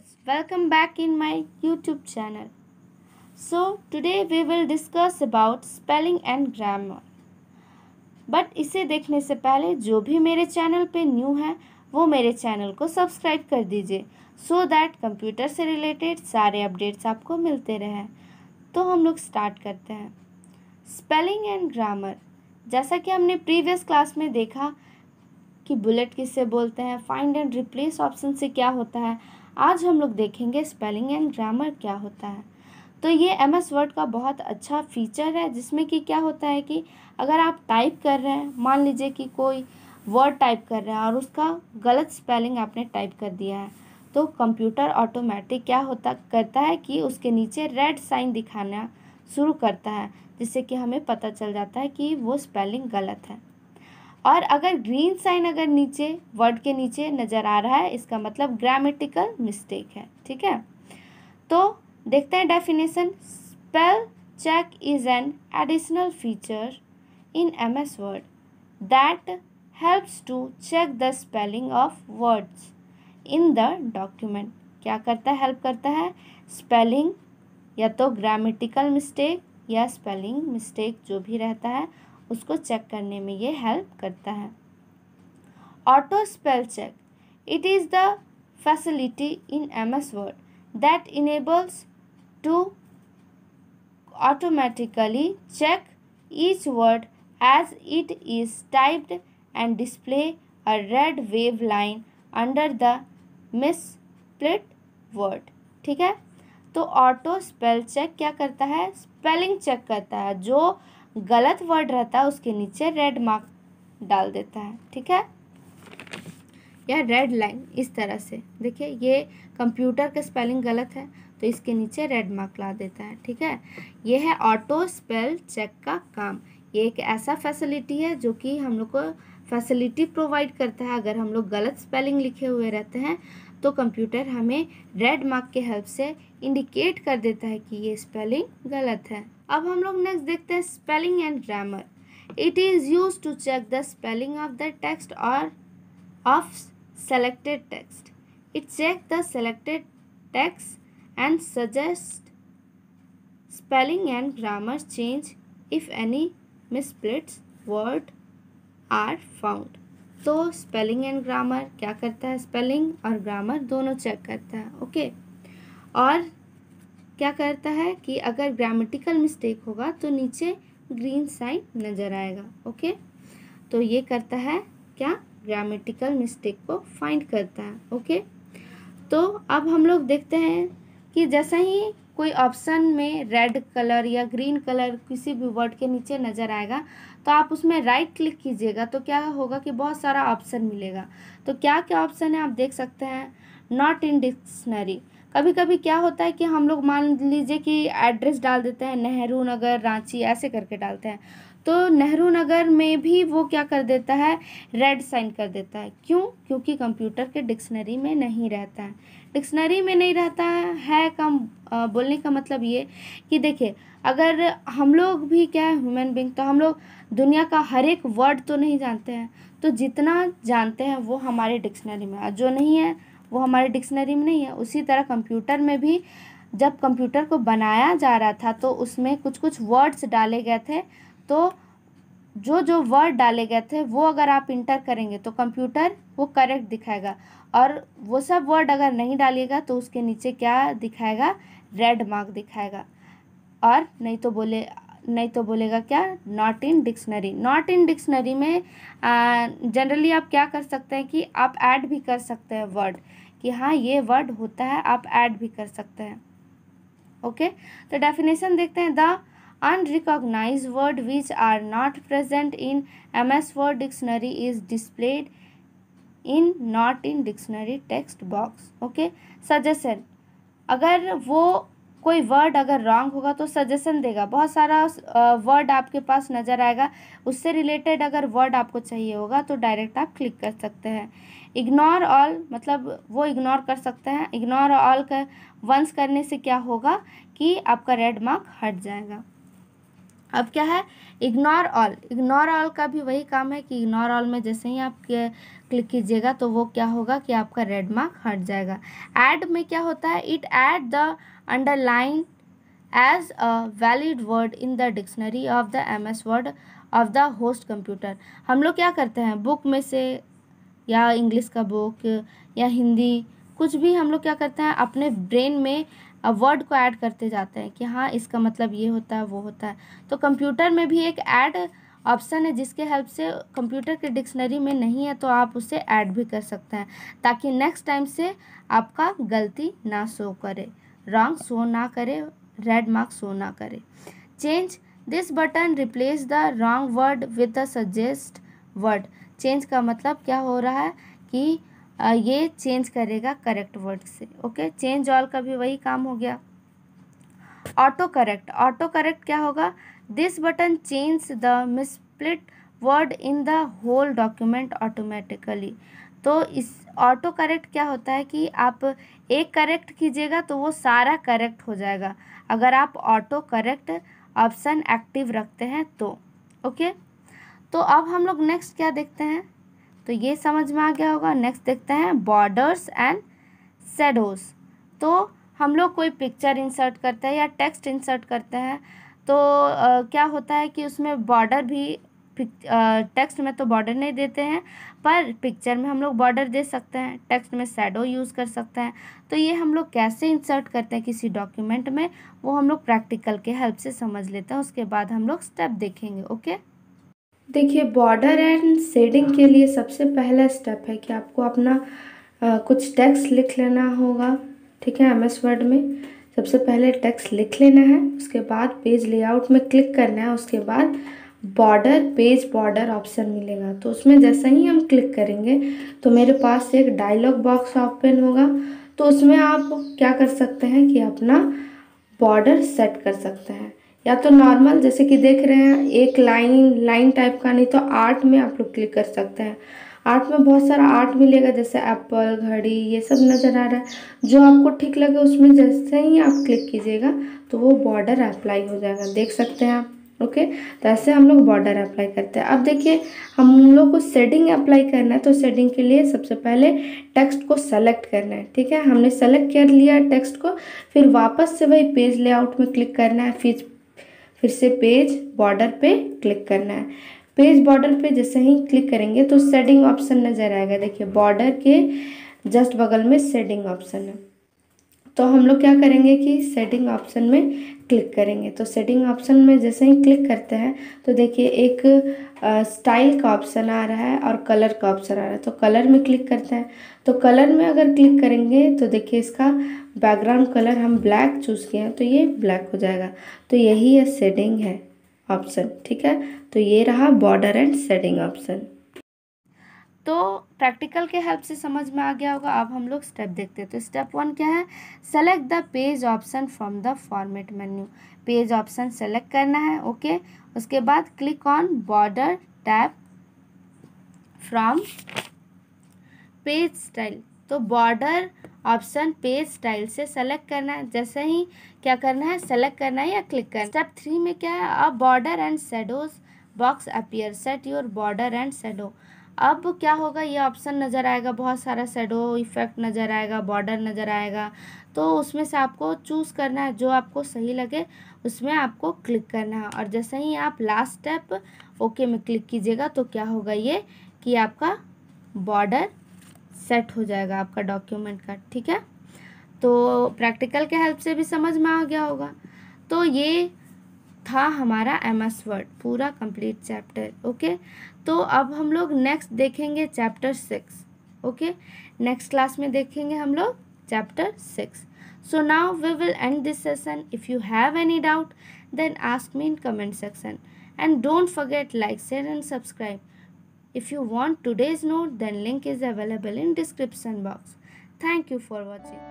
viewers welcome back in my youtube channel so today we will discuss about spelling and grammar but इसे देखने से पहले जो भी मेरे चैनल पे न्यू है वो मेरे चैनल को सब्सक्राइब कर दीजिए सो दैट कंप्यूटर से रिलेटेड सारे अपडेट्स आपको मिलते रहें तो हम लोग स्टार्ट करते हैं स्पेलिंग एंड ग्रामर जैसा कि हमने प्रीवियस क्लास में देखा कि बुलेट किससे बोलते हैं फाइंड एंड रिप्लेस ऑप्शन से क्या होता है आज हम लोग देखेंगे स्पेलिंग एंड ग्रामर क्या होता है तो ये एम एस वर्ड का बहुत अच्छा फीचर है जिसमें कि क्या होता है कि अगर आप टाइप कर रहे हैं मान लीजिए कि कोई वर्ड टाइप कर रहे हैं और उसका गलत स्पेलिंग आपने टाइप कर दिया है तो कंप्यूटर ऑटोमेटिक क्या होता करता है कि उसके नीचे रेड साइन दिखाना शुरू करता है जिससे कि हमें पता चल जाता है कि वो स्पेलिंग गलत है और अगर ग्रीन साइन अगर नीचे वर्ड के नीचे नज़र आ रहा है इसका मतलब ग्रामेटिकल मिस्टेक है ठीक है तो देखते हैं definition spell check is an additional feature in M S Word that helps to check the spelling of words in the document क्या करता है हेल्प करता है स्पेलिंग या तो ग्रामेटिकल मिस्टेक या स्पेलिंग मिस्टेक जो भी रहता है उसको चेक करने में ये हेल्प करता है auto spell check it is the facility in M S Word that enables to automatically check each word as it is typed and display a red wave line under the misspelt word ठीक है तो auto spell check क्या करता है spelling check करता है जो गलत वर्ड रहता है उसके नीचे रेड मार्क डाल देता है ठीक है या रेड लाइन इस तरह से देखिए ये कंप्यूटर का स्पेलिंग गलत है तो इसके नीचे रेड मार्क ला देता है ठीक है ये है ऑटो स्पेल चेक का काम ये एक ऐसा फैसिलिटी है जो कि हम लोग को फैसिलिटी प्रोवाइड करता है अगर हम लोग गलत स्पेलिंग लिखे हुए रहते हैं तो कंप्यूटर हमें रेड मार्क के हेल्प से इंडिकेट कर देता है कि ये स्पेलिंग गलत है अब हम लोग नेक्स्ट देखते हैं spelling and grammar it is use to check the spelling of the text और of selected text it check the selected text and suggest spelling and grammar change if any misspelts word are found तो spelling and grammar क्या करता है spelling और grammar दोनों check करता है okay okay? और क्या करता है कि अगर ग्रामेटिकल मिस्टेक होगा तो नीचे ग्रीन साइन नज़र आएगा ओके तो ये करता है क्या ग्रामेटिकल मिस्टेक को फाइंड करता है ओके तो अब हम लोग देखते हैं कि जैसा ही कोई ऑप्शन में रेड कलर या ग्रीन कलर किसी भी वर्ड के नीचे नज़र आएगा तो आप उसमें राइट क्लिक कीजिएगा तो क्या होगा कि बहुत सारा ऑप्शन मिलेगा तो क्या क्या ऑप्शन है आप देख सकते हैं नॉट इन डिक्शनरी कभी कभी क्या होता है कि हम लोग मान लीजिए कि एड्रेस डाल देते हैं नेहरू नगर रांची ऐसे करके डालते हैं तो नेहरू नगर में भी वो क्या कर देता है रेड साइन कर देता है क्यों क्योंकि कंप्यूटर के डिक्शनरी में नहीं रहता है डिक्शनरी में नहीं रहता है कम बोलने का मतलब ये कि देखिए अगर हम लोग भी क्या है ह्यूमन बींग तो हम लोग दुनिया का हर एक वर्ड तो नहीं जानते हैं तो जितना जानते हैं वो हमारे डिक्शनरी में जो नहीं है वो हमारे डिक्शनरी में नहीं है उसी तरह कंप्यूटर में भी जब कंप्यूटर को बनाया जा रहा था तो उसमें कुछ कुछ वर्ड्स डाले गए थे तो जो जो वर्ड डाले गए थे वो अगर आप इंटर करेंगे तो कंप्यूटर वो करेक्ट दिखाएगा और वो सब वर्ड अगर नहीं डालिएगा तो उसके नीचे क्या दिखाएगा रेड मार्क दिखाएगा और नहीं तो बोले नहीं तो बोलेगा क्या not in dictionary not in dictionary में जनरली आप क्या कर सकते हैं कि आप ऐड भी कर सकते हैं वर्ड कि हाँ ये वर्ड होता है आप ऐड भी कर सकते हैं ओके तो डेफिनेशन देखते हैं the unrecognise word which are not present in M S Word dictionary is displayed in not in dictionary text box okay suggestion अगर वो कोई वर्ड अगर रॉन्ग होगा तो सजेशन देगा बहुत सारा वर्ड आपके पास नज़र आएगा उससे रिलेटेड अगर वर्ड आपको चाहिए होगा तो डायरेक्ट आप क्लिक कर सकते हैं इग्नोर ऑल मतलब वो इग्नोर कर सकते हैं इग्नोर ऑल कर वंस करने से क्या होगा कि आपका रेड मार्क हट जाएगा अब क्या है इग्नोर ऑल इग्नोर ऑल का भी वही काम है कि इग्नोर ऑल में जैसे ही आप क्लिक कीजिएगा तो वो क्या होगा कि आपका रेड मार्क हट जाएगा ऐड में क्या होता है it add the underline as a valid word in the dictionary of the M S Word of the host computer हम लोग क्या करते हैं बुक में से या इंग्लिश का बुक या हिंदी कुछ भी हम लोग क्या करते हैं अपने ब्रेन में वर्ड को ऐड करते जाते हैं कि हाँ इसका मतलब ये होता है वो होता है तो कंप्यूटर में भी एक ऐड ऑप्शन है जिसके हेल्प से कंप्यूटर के डिक्शनरी में नहीं है तो आप उसे ऐड भी कर सकते हैं ताकि नेक्स्ट टाइम से आपका गलती ना शो करे रॉन्ग शो ना करे रेड मार्क शो ना करे change this button replace the wrong word with the suggest word change का मतलब क्या हो रहा है कि ये चेंज करेगा करेक्ट वर्ड से ओके चेंज ऑल का भी वही काम हो गया ऑटो करेक्ट ऑटो करेक्ट क्या होगा this button change the misspelt word in the whole document automatically तो इस ऑटो करेक्ट क्या होता है कि आप एक करेक्ट कीजिएगा तो वो सारा करेक्ट हो जाएगा अगर आप ऑटो करेक्ट ऑप्शन एक्टिव रखते हैं तो ओके तो अब हम लोग नेक्स्ट क्या देखते हैं तो ये समझ में आ गया होगा नेक्स्ट देखते हैं बॉर्डर्स एंड सेडोस तो हम लोग कोई पिक्चर इंसर्ट करते हैं या टेक्स्ट इंसर्ट करते हैं तो आ, क्या होता है कि उसमें बॉर्डर भी टेक्स्ट में तो बॉर्डर नहीं देते हैं पर पिक्चर में हम लोग बॉर्डर दे सकते हैं टेक्स्ट में सैडो यूज़ कर सकते हैं तो ये हम लोग कैसे इंसर्ट करते हैं किसी डॉक्यूमेंट में वो हम लोग प्रैक्टिकल के हेल्प से समझ लेते हैं उसके बाद हम लोग स्टेप देखेंगे ओके देखिए बॉर्डर एंड शेडिंग के लिए सबसे पहला स्टेप है कि आपको अपना आ, कुछ टेक्स्ट लिख लेना होगा ठीक है एम एस वर्ड में सबसे पहले टेक्स्ट लिख लेना है उसके बाद पेज लेआउट में क्लिक करना है उसके बाद बॉर्डर पेज बॉर्डर ऑप्शन मिलेगा तो उसमें जैसा ही हम क्लिक करेंगे तो मेरे पास एक डायलॉग बॉक्स ओपन होगा तो उसमें आप क्या कर सकते हैं कि अपना बॉर्डर सेट कर सकते हैं या तो नॉर्मल जैसे कि देख रहे हैं एक लाइन लाइन टाइप का नहीं तो आर्ट में आप लोग क्लिक कर सकते हैं आर्ट में बहुत सारा आर्ट मिलेगा जैसे एप्पल घड़ी ये सब नज़र आ रहा है जो आपको ठीक लगे उसमें जैसे ही आप क्लिक कीजिएगा तो वो बॉर्डर अप्लाई हो जाएगा देख सकते हैं आप ओके तो ऐसे हम लोग बॉर्डर अप्लाई करते हैं अब देखिए हम लोग को सेडिंग अप्लाई करना है तो सेडिंग के लिए सबसे पहले टेक्स्ट को सेलेक्ट करना है ठीक है हमने सेलेक्ट कर लिया टेक्स्ट को फिर वापस से वही पेज लेआउट में क्लिक करना है फिर फिर से पेज बॉर्डर पे क्लिक करना है पेज बॉर्डर पे जैसे ही क्लिक करेंगे तो सेडिंग ऑप्शन नज़र आएगा देखिए बॉर्डर के जस्ट बगल में सेडिंग ऑप्शन है तो हम लोग क्या करेंगे कि सेटिंग ऑप्शन में क्लिक करेंगे तो सेटिंग ऑप्शन में जैसे ही क्लिक करते हैं तो देखिए एक स्टाइल का ऑप्शन आ रहा है और कलर का ऑप्शन आ रहा है तो कलर में क्लिक करते हैं तो कलर में अगर क्लिक करेंगे तो देखिए इसका बैकग्राउंड कलर हम ब्लैक चूज़ किए हैं तो ये ब्लैक हो जाएगा तो यही है सेडिंग है ऑप्शन ठीक है तो ये रहा बॉर्डर एंड सेडिंग ऑप्शन तो प्रैक्टिकल के हेल्प से समझ में आ गया होगा अब हम लोग स्टेप देखते हैं तो स्टेप वन क्या है select the page option from the format menu page option select करना है ओके उसके बाद click on border tab from page style तो बॉर्डर ऑप्शन पेज स्टाइल से सेलेक्ट करना है जैसे ही क्या करना है सेलेक्ट करना है या क्लिक करना स्टेप थ्री में क्या है अब border and shadows box appear set your border and shadow अब क्या होगा ये ऑप्शन नज़र आएगा बहुत सारा शेडो इफेक्ट नज़र आएगा बॉर्डर नज़र आएगा तो उसमें से आपको चूज़ करना है जो आपको सही लगे उसमें आपको क्लिक करना है और जैसे ही आप लास्ट स्टेप ओके में क्लिक कीजिएगा तो क्या होगा ये कि आपका बॉर्डर सेट हो जाएगा आपका डॉक्यूमेंट का ठीक है तो प्रैक्टिकल के हेल्प से भी समझ में आ गया होगा तो ये था हमारा एम एस वर्ड पूरा कंप्लीट चैप्टर ओके तो अब हम लोग नेक्स्ट देखेंगे chapter six okay next class में देखेंगे हम लोग chapter six so now we will end this session if you have any doubt then ask me in comment section and don't forget like share and subscribe If you want today's note then link is available in description box. Thank you for watching.